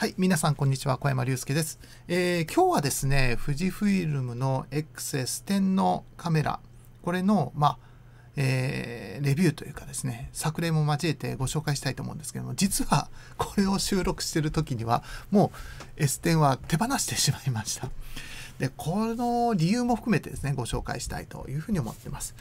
はい、皆さんこんにちは、小山隆介です、えー、今日はですね、富士フイルムの XS10 のカメラ、これの、まあ、えー、レビューというかですね、作例も交えてご紹介したいと思うんですけども、実はこれを収録してる時には、もう S10 は手放してしまいました。で、この理由も含めてですね、ご紹介したいというふうに思ってます。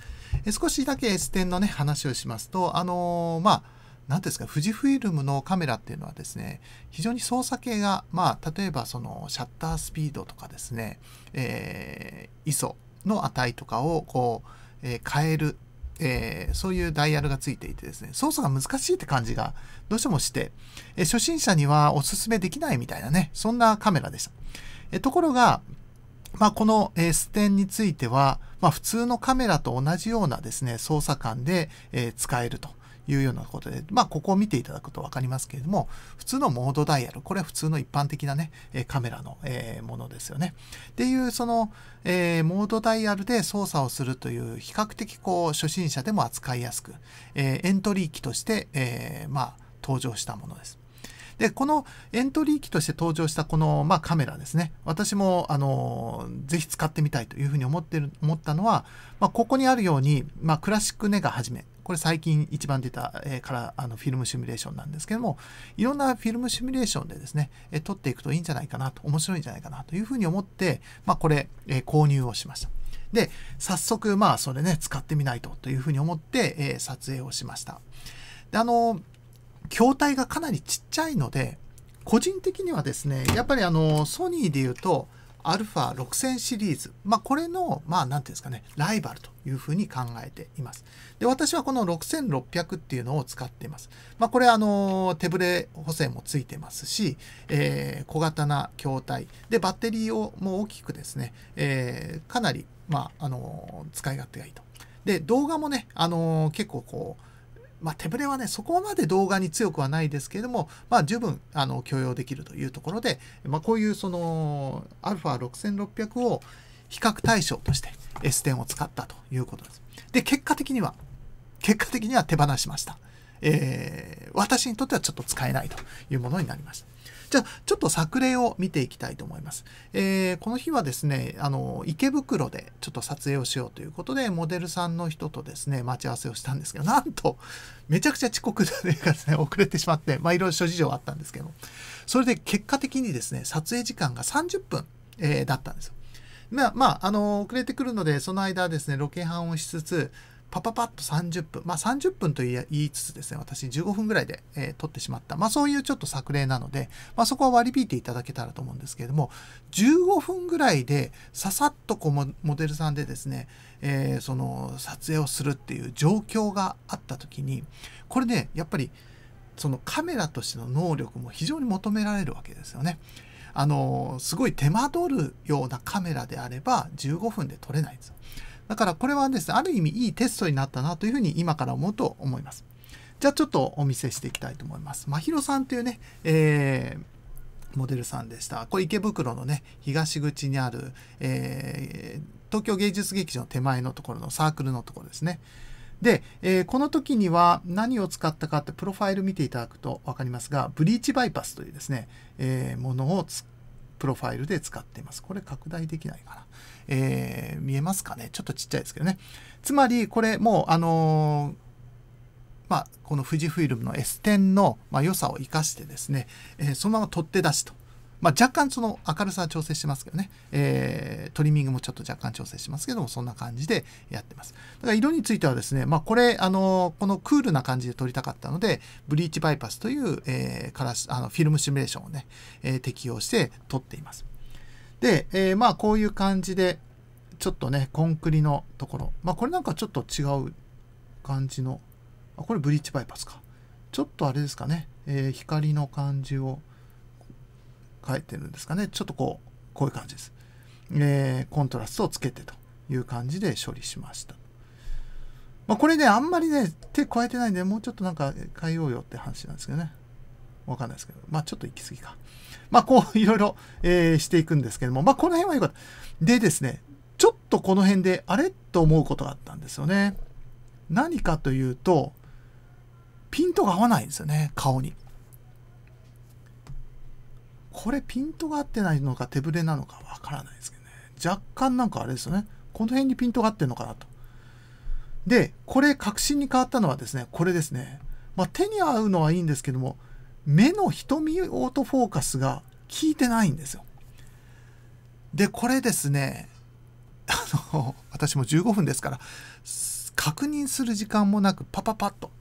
え少しだけ S10 のね、話をしますと、あのー、まあ、何ですか、富士フイルムのカメラっていうのはですね、非常に操作系が、まあ、例えばそのシャッタースピードとかですね、えー、ISO の値とかをこう、えー、変える、えー、そういうダイヤルがついていてですね、操作が難しいって感じがどうしてもして、えー、初心者にはおすすめできないみたいなね、そんなカメラでした。えところが、まあ、この、えー、ステンについては、まあ、普通のカメラと同じようなですね、操作感で、え使えると。いうようなことで、まあ、ここを見ていただくと分かりますけれども、普通のモードダイヤル、これは普通の一般的なね、カメラのものですよね。っていう、その、えー、モードダイヤルで操作をするという、比較的こう、初心者でも扱いやすく、えー、エントリー機として、えー、まあ、登場したものです。で、このエントリー機として登場したこの、まあ、カメラですね。私も、あの、ぜひ使ってみたいというふうに思ってる、思ったのは、まあ、ここにあるように、まあ、クラシックネガはじめ、これ最近一番出た、えー、からあのフィルムシミュレーションなんですけども、いろんなフィルムシミュレーションでですね、えー、撮っていくといいんじゃないかなと、面白いんじゃないかなというふうに思って、まあ、これ、えー、購入をしました。で、早速、まあ、それね、使ってみないとというふうに思って、えー、撮影をしました。で、あの、筐体がかなりちっちゃいので、個人的にはですね、やっぱりあの、ソニーで言うと、ァ6 0 0 0シリーズ、まあ、これの、まあ、何ていうんですかね、ライバルというふうに考えています。で、私はこの6600っていうのを使っています。まあ、これ、あの、手ぶれ補正もついてますし、えー、小型な筐体、で、バッテリーをもう大きくですね、えー、かなり、まあ、あの、使い勝手がいいと。で、動画もね、あの、結構こう、まあ、手ぶれはね、そこまで動画に強くはないですけれども、まあ、十分あの許容できるというところで、まあ、こういうその α6600 を比較対象として S10 を使ったということです。で、結果的には、結果的には手放しました。えー、私にとってはちょっと使えないというものになりました。じゃあ、ちょっと作例を見ていきたいと思います。えー、この日はですね、あの、池袋でちょっと撮影をしようということで、モデルさんの人とですね、待ち合わせをしたんですけど、なんと、めちゃくちゃ遅刻がですね、遅れてしまって、まあ、いろいろ諸事情あったんですけど、それで結果的にですね、撮影時間が30分、えー、だったんですよ。まあ、まあ、あの、遅れてくるので、その間ですね、ロケハンをしつつ、パパパッと30分、まあ30分と言いつつですね、私15分ぐらいで、えー、撮ってしまった、まあそういうちょっと作例なので、まあそこは割り引いていただけたらと思うんですけれども、15分ぐらいでささっとこうモデルさんでですね、えー、その撮影をするっていう状況があった時に、これね、やっぱりそのカメラとしての能力も非常に求められるわけですよね。あの、すごい手間取るようなカメラであれば15分で撮れないんですよ。だからこれはですね、ある意味いいテストになったなというふうに今から思うと思います。じゃあちょっとお見せしていきたいと思います。まひろさんというね、えーモデルさんでした。これ池袋のね、東口にある、えー、東京芸術劇場の手前のところのサークルのところですね。で、えー、この時には何を使ったかってプロファイル見ていただくと分かりますが、ブリーチバイパスというですね、えー、ものを使プロファイルで使っています。これ拡大できないかな。えー、見えますかねちょっとちっちゃいですけどね。つまり、これもう、あのーまあ、この富士フイルムの S10 の、まあ、良さを生かしてですね、えー、そのまま取って出しとまあ、若干その明るさは調整してますけどね、えー、トリミングもちょっと若干調整してますけども、そんな感じでやってます。だから色についてはですね、まあ、これ、あの、このクールな感じで撮りたかったので、ブリーチバイパスという、えー、カラあのフィルムシミュレーションをね、えー、適用して撮っています。で、えまあ、こういう感じで、ちょっとね、コンクリのところ、まあ、これなんかちょっと違う感じの、あ、これブリーチバイパスか。ちょっとあれですかね、え光の感じを、書いてるんですかね。ちょっとこう、こういう感じです。えー、コントラストをつけてという感じで処理しました。まあ、これね、あんまりね、手加えてないんで、もうちょっとなんか変えようよって話なんですけどね。わかんないですけど。まあ、ちょっと行き過ぎか。まあ、こう、いろいろ、えー、していくんですけども、まあ、この辺はよかった。でですね、ちょっとこの辺で、あれと思うことがあったんですよね。何かというと、ピントが合わないんですよね、顔に。これピントが合ってないのか手ぶれなのかわからないですけどね。若干なんかあれですよね。この辺にピントが合ってるのかなと。で、これ確信に変わったのはですね、これですね。まあ、手に合うのはいいんですけども、目の瞳オートフォーカスが効いてないんですよ。で、これですね、あの、私も15分ですから、確認する時間もなくパパパッと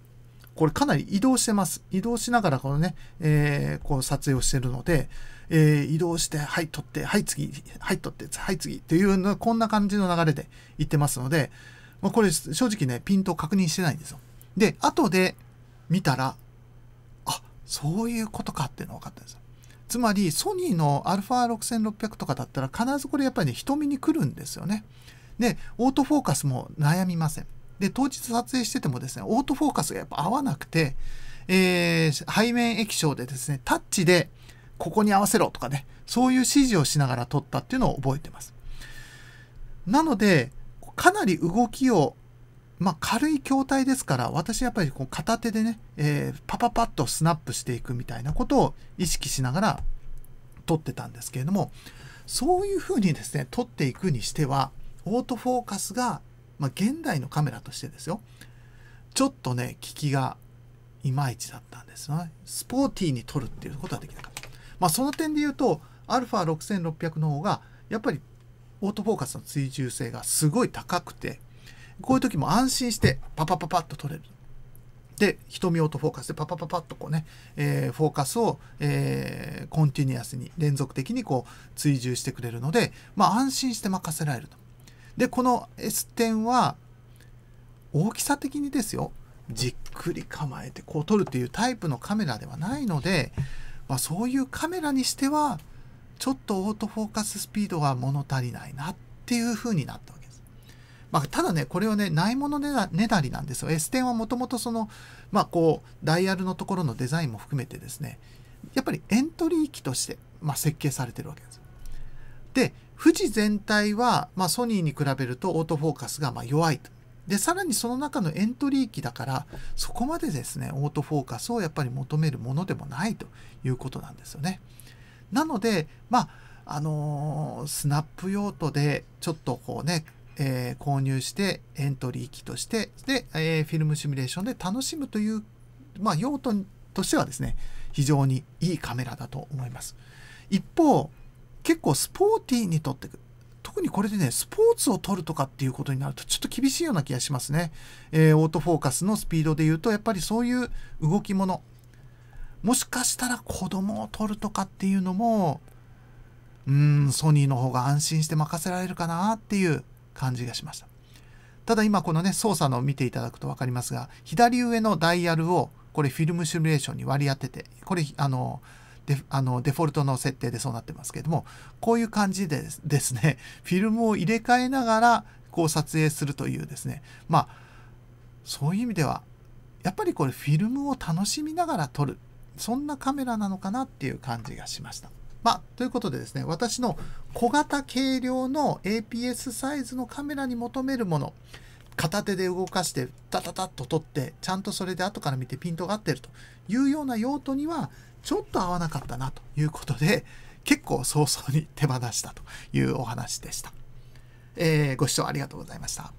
これかなり移動してます。移動しながらこのね、えー、こう撮影をしてるので、えー、移動して、はい、撮って、はい、次、はい、撮って、はい、次っていうのこんな感じの流れで行ってますので、まあ、これ正直ね、ピントを確認してないんですよ。で、後で見たら、あ、そういうことかっていうの分かったんですよ。つまり、ソニーの α6600 とかだったら必ずこれやっぱりね、瞳に来るんですよね。で、オートフォーカスも悩みません。で当日撮影しててもですねオートフォーカスがやっぱ合わなくて、えー、背面液晶でですねタッチでここに合わせろとかねそういう指示をしながら撮ったっていうのを覚えてますなのでかなり動きをまあ、軽い筐体ですから私やっぱりこう片手でね、えー、パパパッとスナップしていくみたいなことを意識しながら撮ってたんですけれどもそういうふうにですね撮っていくにしてはオートフォーカスがまあ、現代のカメラとしてですよちょっとね効きがいまいちだったんですよねスポーティーに撮るっていうことはできなかった、まあ、その点で言うと α6600 の方がやっぱりオートフォーカスの追従性がすごい高くてこういう時も安心してパパパパッと撮れるで瞳オートフォーカスでパパパパッとこうね、えー、フォーカスを、えー、コンティニュアスに連続的にこう追従してくれるので、まあ、安心して任せられるとで、この S 0は、大きさ的にですよ、じっくり構えてこう撮るっていうタイプのカメラではないので、まあ、そういうカメラにしては、ちょっとオートフォーカススピードが物足りないなっていう風になったわけです。まあ、ただね、これをね、ないものねだりなんですよ。S 0はもともとその、まあ、こう、ダイヤルのところのデザインも含めてですね、やっぱりエントリー機として、まあ、設計されてるわけです。で、富士全体は、まあ、ソニーに比べるとオートフォーカスがま弱いと。で、さらにその中のエントリー機だから、そこまでですね、オートフォーカスをやっぱり求めるものでもないということなんですよね。なので、まあ、あのー、スナップ用途で、ちょっとこうね、えー、購入してエントリー機として、で、えー、フィルムシミュレーションで楽しむという、まあ、用途としてはですね、非常にいいカメラだと思います。一方、結構スポーティーに取ってく特にこれでね、スポーツを取るとかっていうことになるとちょっと厳しいような気がしますね。えー、オートフォーカスのスピードで言うと、やっぱりそういう動きもの、もしかしたら子供を取るとかっていうのも、うーん、ソニーの方が安心して任せられるかなっていう感じがしました。ただ今このね、操作のを見ていただくと分かりますが、左上のダイヤルをこれフィルムシミュレーションに割り当てて、これ、あの、デあのデフォルトの設定でそうなってますけれどもこういう感じでですね フィルムを入れ替えながらこう撮影するというですねまあそういう意味ではやっぱりこれフィルムを楽しみながら撮るそんなカメラなのかなっていう感じがしました。まあ、ということでですね、私の小型軽量の APS サイズのカメラに求めるもの、片手で動かしてダダダッと撮って、ちゃんとそれで後から見てピントが合ってるというような用途には、ちょっと合わなかったなということで、結構早々に手放したというお話でした。えー、ご視聴ありがとうございました。